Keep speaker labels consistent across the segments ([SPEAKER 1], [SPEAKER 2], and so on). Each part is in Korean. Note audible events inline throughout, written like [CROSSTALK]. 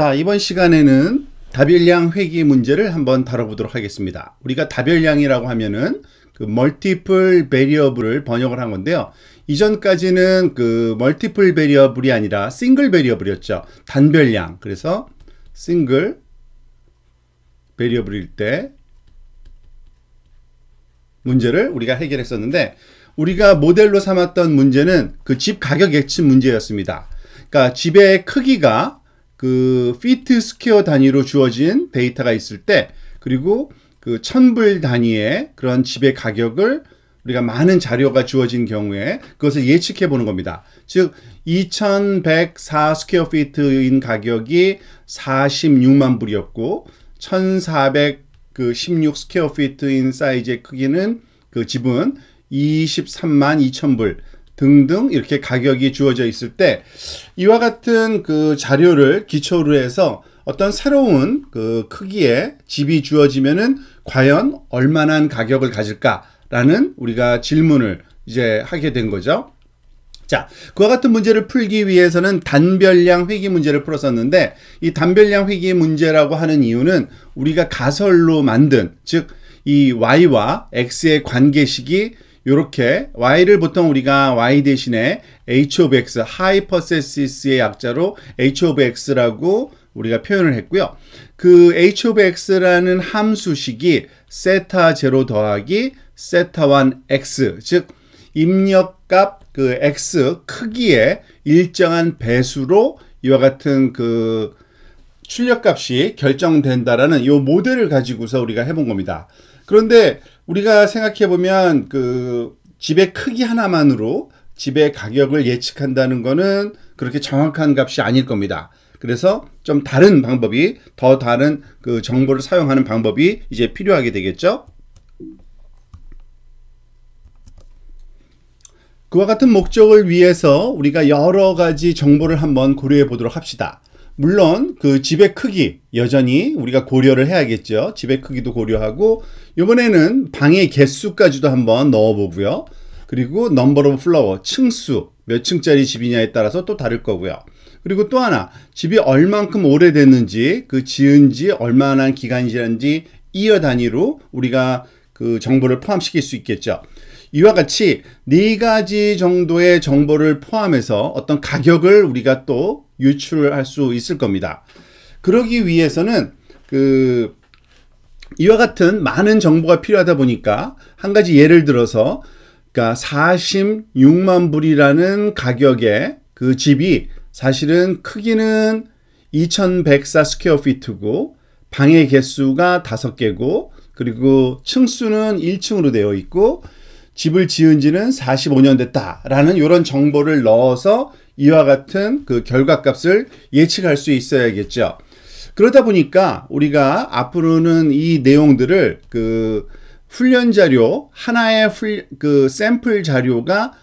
[SPEAKER 1] 자, 이번 시간에는 다별량 회귀 문제를 한번 다뤄보도록 하겠습니다. 우리가 다별량이라고 하면은 그 멀티플 베리어블을 번역을 한 건데요. 이전까지는 그 멀티플 베리어블이 아니라 싱글 베리어블이었죠. 단별량. 그래서 싱글 베리어블일 때 문제를 우리가 해결했었는데 우리가 모델로 삼았던 문제는 그 집 가격 예측 문제였습니다. 그러니까 집의 크기가 그 피트 스퀘어 단위로 주어진 데이터가 있을 때 그리고 그 천불 단위의 그런 집의 가격을 우리가 많은 자료가 주어진 경우에 그것을 예측해 보는 겁니다. 즉 2104 스퀘어 피트인 가격이 46만 불이었고 1416 스퀘어 피트인 사이즈의 크기는 그 집은 23만 2천 불 등등 이렇게 가격이 주어져 있을 때 이와 같은 그 자료를 기초로 해서 어떤 새로운 그 크기의 집이 주어지면은 과연 얼마나 가격을 가질까라는 우리가 질문을 이제 하게 된 거죠. 자, 그와 같은 문제를 풀기 위해서는 단별량 회귀 문제를 풀었었는데 이 단별량 회귀 문제라고 하는 이유는 우리가 가설로 만든 즉 이 y와 x의 관계식이 이렇게 y를 보통 우리가 y 대신에 h of x, 하이퍼세시스의 약자로 h of x라고 우리가 표현을 했고요. 그 h of x라는 함수식이 세타 제로 더하기 세타 1 x, 즉 입력값 그 x 크기에 일정한 배수로 이와 같은 그 출력값이 결정된다라는 이 모델을 가지고서 우리가 해본 겁니다. 그런데 우리가 생각해 보면 그 집의 크기 하나만으로 집의 가격을 예측한다는 거는 그렇게 정확한 값이 아닐 겁니다. 그래서 좀 다른 방법이 더 다른 그 정보를 사용하는 방법이 이제 필요하게 되겠죠. 그와 같은 목적을 위해서 우리가 여러 가지 정보를 한번 고려해 보도록 합시다. 물론 그 집의 크기 여전히 우리가 고려를 해야겠죠. 집의 크기도 고려하고 이번에는 방의 개수까지도 한번 넣어보고요. 그리고 넘버 오브 플라워 층수 몇 층짜리 집이냐에 따라서 또 다를 거고요. 그리고 또 하나 집이 얼만큼 오래됐는지 그 지은 지 얼마나 기간이 지났지 이어 단위로 우리가 그 정보를 포함시킬 수 있겠죠. 이와 같이 네 가지 정도의 정보를 포함해서 어떤 가격을 우리가 또 유출할 수 있을 겁니다. 그러기 위해서는 그 이와 같은 많은 정보가 필요하다 보니까 한 가지 예를 들어서 그러니까 46만 불이라는 가격에 그 집이 사실은 크기는 2104 스퀘어 피트고 방의 개수가 5개고 그리고 층수는 1층으로 되어 있고 집을 지은 지는 45년 됐다라는 이런 정보를 넣어서 이와 같은 그 결과값을 예측할 수 있어야겠죠. 그러다 보니까 우리가 앞으로는 이 내용들을 그 훈련 자료 하나의 훌, 그 샘플 자료가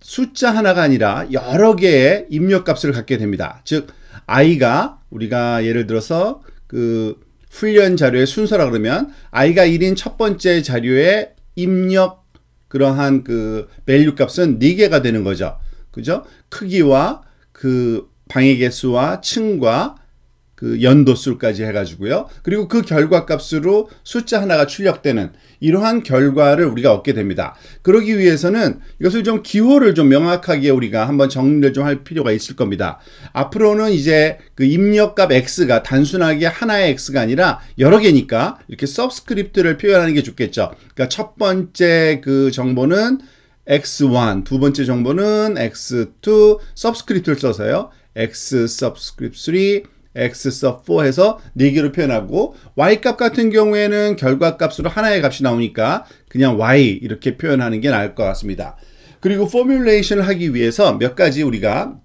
[SPEAKER 1] 숫자 하나가 아니라 여러 개의 입력 값을 갖게 됩니다. 즉 아이가 우리가 예를 들어서 그 훈련 자료의 순서라 그러면 아이가 1인 첫 번째 자료에 입력 그러한 그 밸류 값은 4개가 되는 거죠. 그죠? 크기와 그 방의 개수와 층과 그 연도수까지 해가지고요. 그리고 그 결과값으로 숫자 하나가 출력되는 이러한 결과를 우리가 얻게 됩니다. 그러기 위해서는 이것을 좀 기호를 좀 명확하게 우리가 한번 정리를 좀 할 필요가 있을 겁니다. 앞으로는 이제 그 입력값 x가 단순하게 하나의 x가 아니라 여러 개니까 이렇게 서브스크립트를 표현하는 게 좋겠죠. 그러니까 첫 번째 그 정보는 x1, 두 번째 정보는 x2, 서브스크립트를 써서요. x 서브스크립트 3 x sub 4 해서 4개로 표현하고 y값 같은 경우에는 결과값으로 하나의 값이 나오니까 그냥 y 이렇게 표현하는 게 나을 것 같습니다. 그리고 포뮬레이션을 하기 위해서 몇 가지 우리가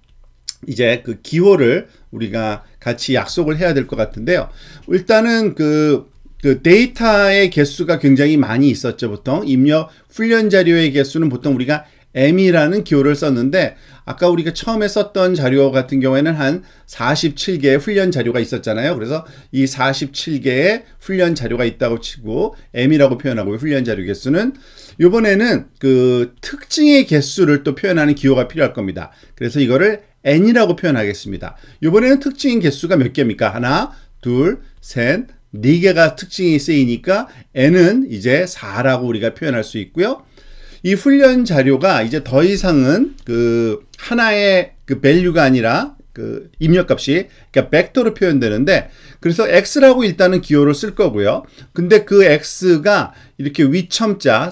[SPEAKER 1] 이제 그 기호를 우리가 같이 약속을 해야 될 것 같은데요. 일단은 그, 그 데이터의 개수가 굉장히 많이 있었죠. 보통 입력 훈련 자료의 개수는 보통 우리가 m이라는 기호를 썼는데 아까 우리가 처음에 썼던 자료 같은 경우에는 한 47개의 훈련 자료가 있었잖아요. 그래서 이 47개의 훈련 자료가 있다고 치고 m이라고 표현하고 훈련 자료 개수는 이번에는 그 특징의 개수를 또 표현하는 기호가 필요할 겁니다. 그래서 이거를 n이라고 표현하겠습니다. 이번에는 특징인 개수가 몇 개입니까? 하나, 둘, 셋, 네 개가 특징이 쓰이니까 n은 이제 4라고 우리가 표현할 수 있고요. 이 훈련 자료가 이제 더 이상은 그 하나의 그 밸류가 아니라 그 입력값이 그러니까 벡터로 표현되는데 그래서 x라고 일단은 기호를 쓸 거고요. 근데 그 x가 이렇게 위첨자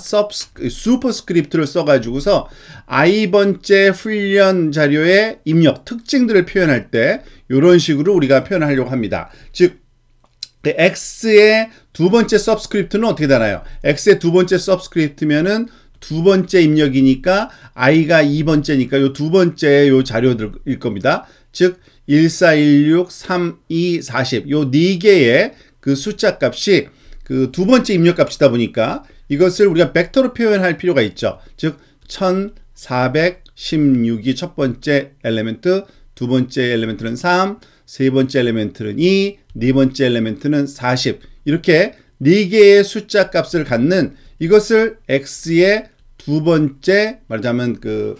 [SPEAKER 1] 슈퍼스크립트를 써 가지고서 i번째 훈련 자료의 입력 특징들을 표현할 때 이런 식으로 우리가 표현하려고 합니다. 즉 그 x의 두 번째 서브스크립트는 어떻게 되나요? x의 두 번째 서브스크립트면은 두 번째 입력이니까 i가 2번째니까 요두 번째 요 자료들일 겁니다. 즉 1416, 32, 40. 요네 개의 그 숫자 값이 그 두 번째 입력 값이다 보니까 이것을 우리가 벡터로 표현할 필요가 있죠. 즉 1416이 첫 번째 엘레멘트, 두 번째 엘레멘트는 3, 세 번째 엘레멘트는 2, 네 번째 엘레멘트는 40. 이렇게 네 개의 숫자 값을 갖는 이것을 x의 두 번째 말하자면 그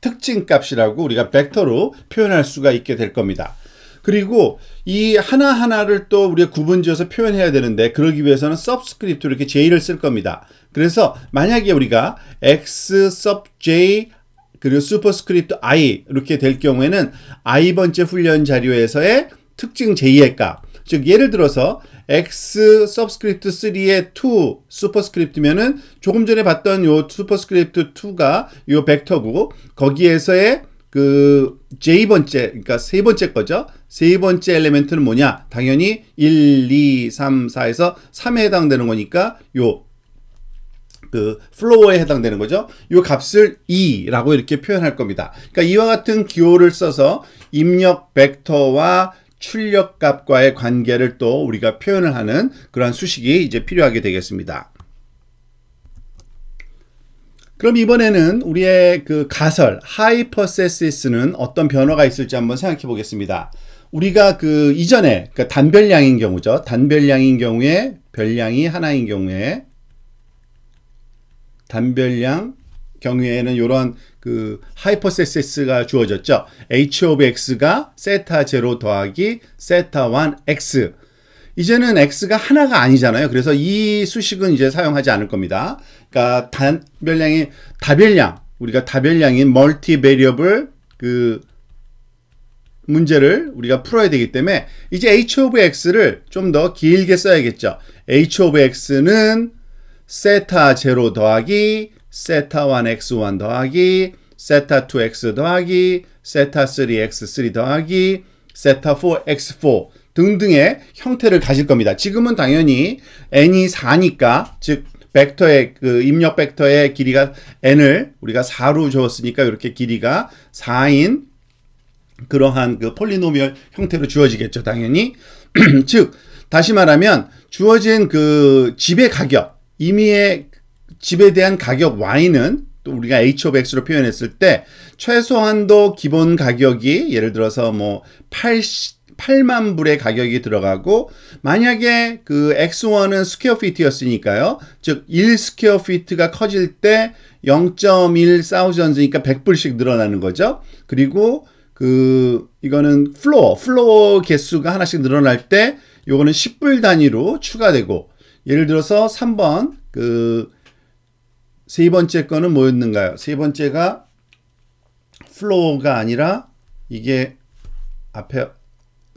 [SPEAKER 1] 특징 값이라고 우리가 벡터로 표현할 수가 있게 될 겁니다. 그리고 이 하나하나를 또 우리가 구분지어서 표현해야 되는데 그러기 위해서는 subscript 이렇게 j를 쓸 겁니다. 그래서 만약에 우리가 x sub j 그리고 superscript i 이렇게 될 경우에는 i 번째 훈련 자료에서의 특징 j의 값. 즉 예를 들어서 x 서브스크립트 3의 2 슈퍼스크립트면은 조금 전에 봤던 요 슈퍼스크립트 2가 요 벡터고 거기에서의 그 j번째 그러니까 세 번째 거죠. 세 번째 엘리멘트는 뭐냐? 당연히 1, 2, 3, 4에서 3에 해당되는 거니까 요 그 플로어에 해당되는 거죠. 이 값을 2라고 이렇게 표현할 겁니다. 그러니까 이와 같은 기호를 써서 입력 벡터와 출력값과의 관계를 또 우리가 표현을 하는 그러한 수식이 이제 필요하게 되겠습니다. 그럼 이번에는 우리의 그 가설 하이퍼세시스는 어떤 변화가 있을지 한번 생각해 보겠습니다. 우리가 그 이전에 그 단별량인 경우죠. 단별량인 경우에 별량이 하나인 경우에 단별량 경우에는 이러한 그 하이퍼세스가 세 주어졌죠. h of x가 세타 제로 더하기 세타 1 x 이제는 x가 하나가 아니잖아요. 그래서 이 수식은 이제 사용하지 않을 겁니다. 그러니까 단별량이 다별량 우리가 다별량인 멀티 베리어블 그 문제를 우리가 풀어야 되기 때문에 이제 h of x를 좀 더 길게 써야겠죠. h of x는 세타 제로 더하기 세타1 x1 더하기 세타2 x 더하기 세타3 x3 더하기 세타4 x4 등등의 형태를 가질 겁니다. 지금은 당연히 n이 4니까 즉 벡터의 그 입력 벡터의 길이가 n을 우리가 4로 주었으니까 이렇게 길이가 4인 그러한 그 폴리노미얼 형태로 주어지겠죠. 당연히 [CLEARS THROAT] 즉 다시 말하면 주어진 그 집의 가격 임의의 집에 대한 가격 Y는 또 우리가 H of X로 표현했을 때 최소한도 기본 가격이 예를 들어서 뭐 80, 8만 불의 가격이 들어가고 만약에 그 X1은 스퀘어 피트였으니까요. 즉 1스퀘어 피트가 커질 때 0.1 사우전즈니까 100불씩 늘어나는 거죠. 그리고 그 이거는 플로어, 플로어 개수가 하나씩 늘어날 때 요거는 10불 단위로 추가되고 예를 들어서 3번 그세 번째 거는 뭐였는가요? 세 번째가 플로어가 아니라 이게 앞에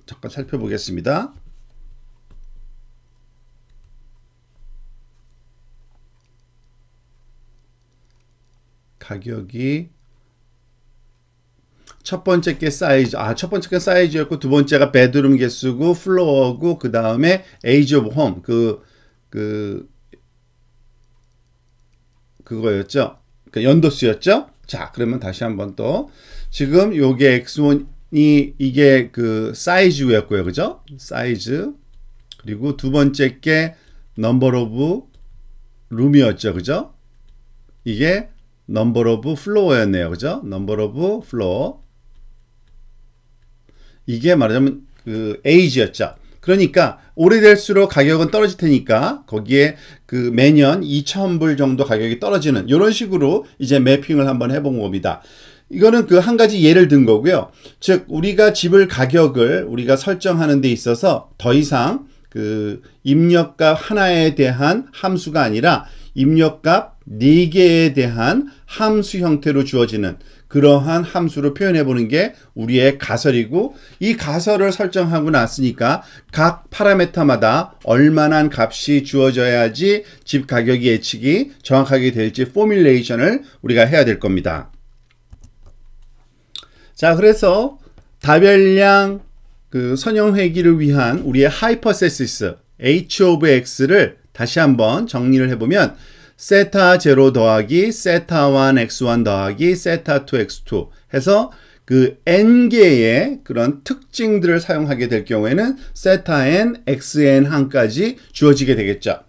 [SPEAKER 1] 잠깐 살펴보겠습니다. 가격이 첫 번째 게 사이즈 아첫 번째 게 사이즈였고 두 번째가 베드룸 개수고 플로어고 그 다음에 에이지 오브 홈 그 그 그거였죠. 그러니까 연도수였죠. 자, 그러면 다시 한번 또 지금 요게 x1이 이게 그 사이즈였고요. 그죠? 사이즈. 그리고 두 번째 게 넘버 오브 룸이었죠. 그죠? 이게 넘버 오브 플로어였네요. 그죠? 넘버 오브 플로어. 이게 말하자면 그에이 e 였죠 그러니까 오래될수록 가격은 떨어질 테니까 거기에 그 매년 2,000불 정도 가격이 떨어지는 이런 식으로 이제 매핑을 한번 해본 겁니다. 이거는 그 한 가지 예를 든 거고요. 즉 우리가 집을 가격을 우리가 설정하는 데 있어서 더 이상 그 입력값 하나에 대한 함수가 아니라 입력값 네 개에 대한 함수 형태로 주어지는 그러한 함수로 표현해 보는 게 우리의 가설이고 이 가설을 설정하고 났으니까 각 파라메터마다 얼마나 값이 주어져야지 집 가격이 예측이 정확하게 될지 포뮬레이션을 우리가 해야 될 겁니다. 자, 그래서 다별량 그 선형회기를 위한 우리의 하이퍼세시스 h of x를 다시 한번 정리를 해보면 세타 제로 더하기 세타 1 x1 더하기 세타 2 x2 해서 그 n개의 그런 특징들을 사용하게 될 경우에는 세타 n, xn 항까지 주어지게 되겠죠.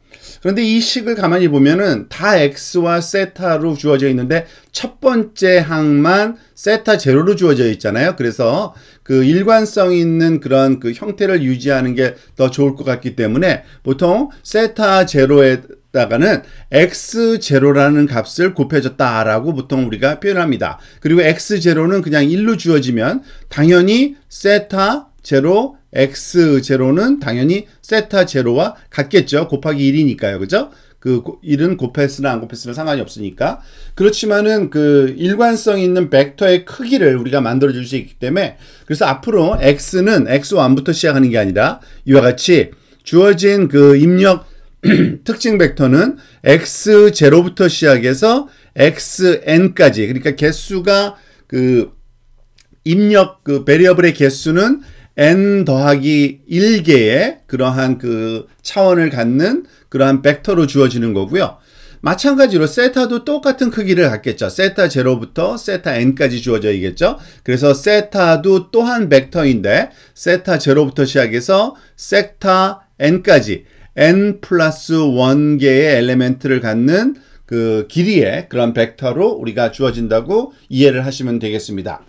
[SPEAKER 1] 그런데 이 식을 가만히 보면은 다 x와 세타로 주어져 있는데 첫 번째 항만 세타 제로로 주어져 있잖아요. 그래서 그 일관성 있는 그런 그 형태를 유지하는 게 더 좋을 것 같기 때문에 보통 세타 제로에 줬다가는 x0라는 값을 곱해줬다라고 보통 우리가 표현합니다. 그리고 x0는 그냥 1로 주어지면 당연히 세타 제로 x0는 당연히 세타 제로와 같겠죠. 곱하기 1이니까요. 그죠? 그 1은 곱했으나 안 곱했으나 상관이 없으니까. 그렇지만은 그 일관성 있는 벡터의 크기를 우리가 만들어 줄 수 있기 때문에 그래서 앞으로 x는 x1부터 시작하는 게 아니라 이와 같이 주어진 그 입력 [CLEARS THROAT] 특징 벡터는 x0부터 시작해서 xn까지 그러니까 개수가 그 입력 그 베리어블의 개수는 n 더하기 1개의 그러한 그 차원을 갖는 그러한 벡터로 주어지는 거고요. 마찬가지로 세타도 똑같은 크기를 갖겠죠. 세타 제로부터 세타 n까지 주어져 있겠죠. 그래서 세타도 또한 벡터인데 세타 제로부터 시작해서 세타 n까지 n 플러스 1개의 엘리멘트를 갖는 그 길이의 그런 벡터로 우리가 주어진다고 이해를 하시면 되겠습니다.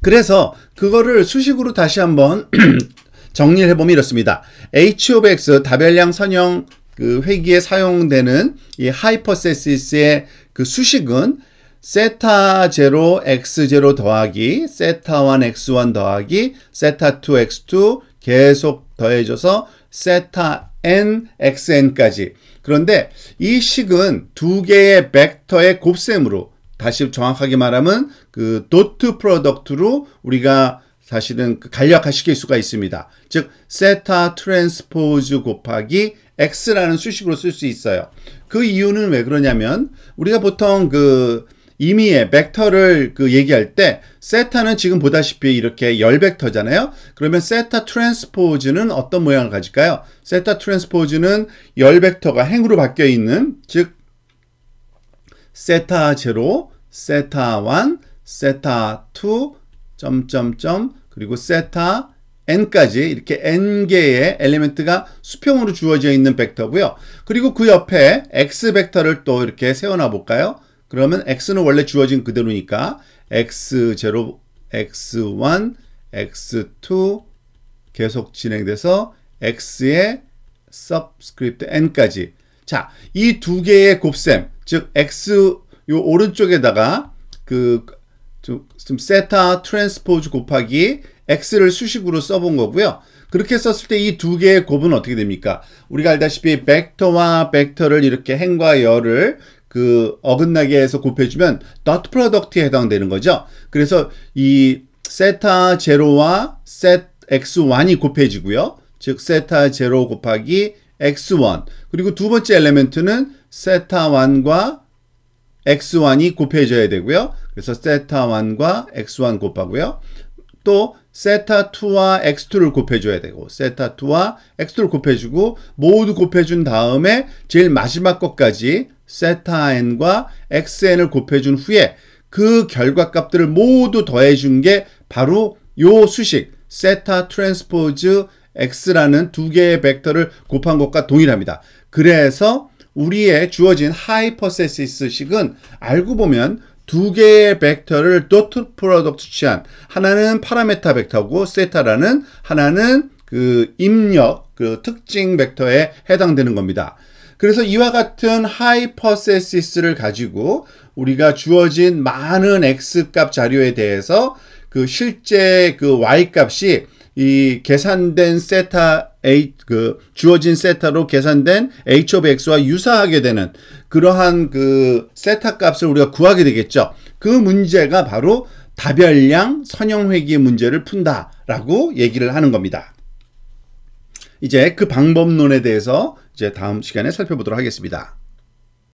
[SPEAKER 1] 그래서 그거를 수식으로 다시 한번 [CLEARS THROAT] 정리를 해보면 이렇습니다. h of x 다별량 선형 그 회기에 사용되는 이 하이퍼세시스의 그 수식은 세타 제로 x 제로 더하기 세타 1 x 1 더하기 세타 2 x 2 계속 더해져서 세타 n, xn까지. 그런데 이 식은 두 개의 벡터의 곱셈으로 다시 정확하게 말하면 그 도트 프로덕트로 우리가 사실은 그 간략화시킬 수가 있습니다. 즉 세타 트랜스포즈 곱하기 x라는 수식으로 쓸 수 있어요. 그 이유는 왜 그러냐면 우리가 보통 그 이미의 벡터를 그 얘기할 때 세타는 지금 보다시피 이렇게 열 벡터잖아요. 그러면 세타 트랜스포즈는 어떤 모양을 가질까요? 세타 트랜스포즈는 열 벡터가 행으로 바뀌어 있는 즉 세타 제로, 세타 1, 세타 2, 점점점 그리고 세타 n까지 이렇게 n개의 엘리멘트가 수평으로 주어져 있는 벡터고요. 그리고 그 옆에 x 벡터를 또 이렇게 세워놔 볼까요? 그러면 x는 원래 주어진 그대로니까 x0, x1, x2 계속 진행돼서 x의 subscript n까지 자, 이 두 개의 곱셈, 즉 x 요 오른쪽에다가 그 좀 세타 트랜스포즈 곱하기 x를 수식으로 써본 거고요. 그렇게 썼을 때 이 두 개의 곱은 어떻게 됩니까? 우리가 알다시피 벡터와 벡터를 이렇게 행과 열을 그 어긋나게 해서 곱해주면 dot product에 해당되는 거죠. 그래서 이 세타 제로와 set x1이 곱해지고요. 즉 세타 제로 곱하기 x1 그리고 두 번째 엘레멘트는 세타 1과 x1이 곱해져야 되고요. 그래서 세타 1과 x1 곱하고요. 또 세타 2와 x2를 곱해줘야 되고 세타 2와 x2를 곱해주고 모두 곱해준 다음에 제일 마지막 것까지 세타n과 xn을 곱해준 후에 그 결과값들을 모두 더해준 게 바로 요 수식 세타 트랜스포즈 x라는 두 개의 벡터를 곱한 것과 동일합니다. 그래서 우리의 주어진 하이퍼세시스식은 알고 보면 두 개의 벡터를 도트 프로덕트 취한 하나는 파라메타 벡터고 세타라는 하나는 그 입력 그 특징 벡터에 해당되는 겁니다. 그래서 이와 같은 하이퍼세시스를 가지고 우리가 주어진 많은 x값 자료에 대해서 그 실제 그 y값이 이 계산된 세타 A 그 주어진 세타로 계산된 h of x와 유사하게 되는 그러한 그 세타 값을 우리가 구하게 되겠죠. 그 문제가 바로 다별량 선형회귀 문제를 푼다라고 얘기를 하는 겁니다. 이제 그 방법론에 대해서 이제 다음 시간에 살펴보도록 하겠습니다.